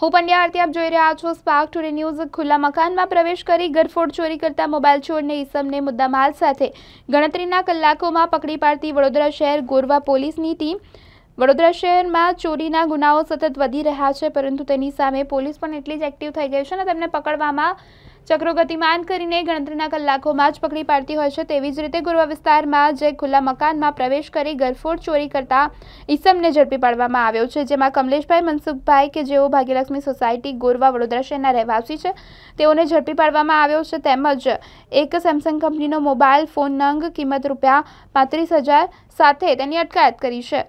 હું પંડ્યા આરતી આપ જોઈ રહ્યા છો સ્પાર્ક ટુડે ન્યૂઝ ખુલ્લા મકાનમાં પ્રવેશ કરી ગરફોડ ચોરી કરતા મોબાઈલ ચોરને ઈસમને મુદ્દામાલ સાથે ગણતરીના કલાકોમાં પકડી પાડતી વડોદરા શહેર ગોરવા પોલીસની ટીમ વડોદરા શહેરમાં ચોરીના ગુનાઓ સતત વધી રહ્યા છે પરંતુ તેની સામે પોલીસ પણ એટલી જ એક્ટિવ થઈ ગઈ છે અને તેમને પકડવામાં ચક્રો ગતિમાન કરીને ગણતરીના કલાકોમાં જ પકડી પાડતી હોય છે તેવી જ રીતે ગુરવા વિસ્તારમાં જે ખુલ્લા મકાનમાં પ્રવેશ કરી ગરફોડ ચોરી કરતા ઈસમને ઝડપી પાડવામાં આવ્યો છે જેમાં કમલેશભાઈ મનસુખભાઈ કે જેઓ ભાગ્યલક્ષ્મી સોસાયટી ગોરવા વડોદરા શહેરના રહેવાસી છે તેઓને ઝડપી પાડવામાં આવ્યો છે તેમજ એક સેમસંગ કંપનીનો મોબાઈલ ફોન નંગ કિંમત રૂપિયા પાંત્રીસ હજાર સાથે તેની અટકાયત કરી છે